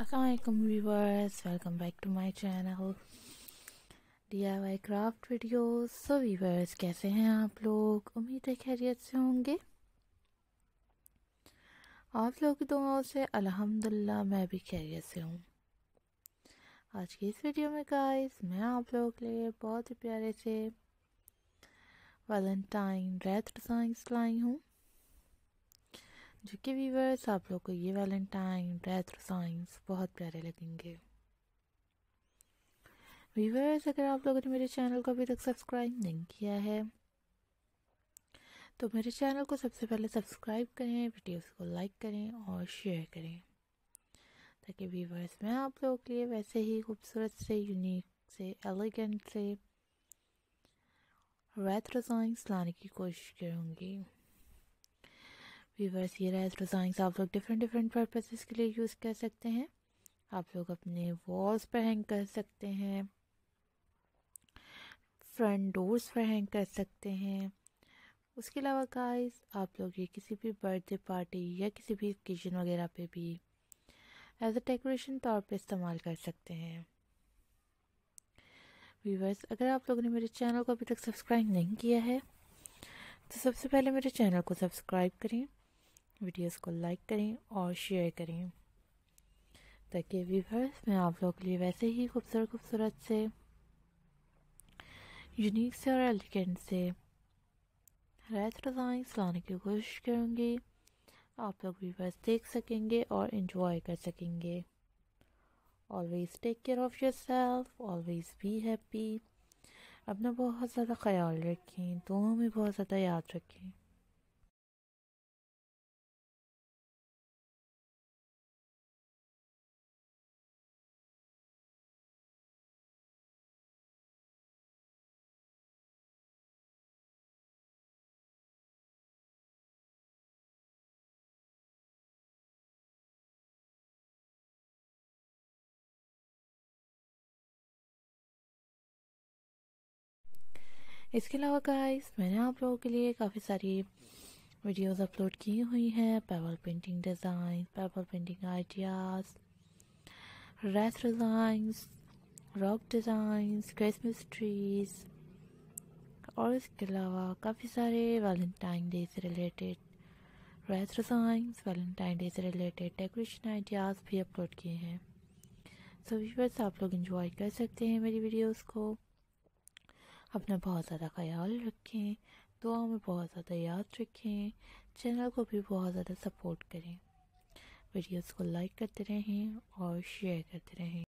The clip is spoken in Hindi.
Aslam viewers welcome back to my channel DIY craft video so viewers कैसे हैं आप लोग उम्मीद है खैरियत से होंगे आप लोगों की दुआओं से अल्हम्दुलिल्लाह मैं भी खैरियत से हूँ आज की इस वीडियो में गाइस मैं आप लोगों के लिए बहुत ही प्यारे से वैलेंटाइन रेथ डिज़ाइंस लाई हूँ जो कि वीवर्स आप लोग को ये वैलेंटाइन डेथ साइंस बहुत प्यारे लगेंगे वीवर्स अगर आप लोगों ने मेरे चैनल को अभी तक सब्सक्राइब नहीं किया है तो मेरे चैनल को सबसे पहले सब्सक्राइब करें वीडियोस को लाइक करें और शेयर करें ताकि वीवर्स मैं आप लोगों के लिए वैसे ही खूबसूरत से यूनिक से एलिगेंट से रेथ ड्राइंग्स लाने की कोशिश करूँगी वीवर्स ये रहा ड्रॉइंग्स तो आप लोग डिफरेंट डिफरेंट पर्पसेस के लिए यूज़ कर सकते हैं आप लोग अपने वॉल्स पर हैंग कर सकते हैं फ्रंट डोर्स पर हैंग कर सकते हैं उसके अलावा गाइस आप लोग ये किसी भी बर्थडे पार्टी या किसी भी ओकेजन वगैरह पे भी एज अ डेकोरेशन तौर पे इस्तेमाल कर सकते हैं व्यूवर्स अगर आप लोगों ने मेरे चैनल को अभी तक सब्सक्राइब नहीं किया है तो सबसे पहले मेरे चैनल को सब्सक्राइब करें वीडियोस को लाइक करें और शेयर करें ताकि व्यूवर्स मैं आप लोग के लिए वैसे ही खूबसूरत खूबसूरत से यूनिक से और एलिगेंट से रात डिज़ाइंस लाने की कोशिश करूँगी आप लोग व्यूवर्स देख सकेंगे और इन्जॉय कर सकेंगे always take care of yourself always be happy अपना बहुत ज़्यादा ख्याल रखें दोनों में बहुत ज़्यादा याद रखें इसके अलावा गाइस मैंने आप लोगों के लिए काफ़ी सारी वीडियोस अपलोड की हुई हैं pebble painting design pebble painting ideas race designs rock designs Christmas trees और इसके अलावा काफ़ी सारे वैलेंटाइन डे से related race designs Valentine day से रिलेटेड डेकोरेशन आइडियाज़ भी अपलोड किए हैं सो so, व्यूवर्स आप लोग इन्जॉय कर सकते हैं मेरी वीडियोज़ को अपना बहुत ज़्यादा ख्याल रखें दुआ में बहुत ज़्यादा याद रखें चैनल को भी बहुत ज़्यादा सपोर्ट करें वीडियोस को लाइक करते रहें और शेयर करते रहें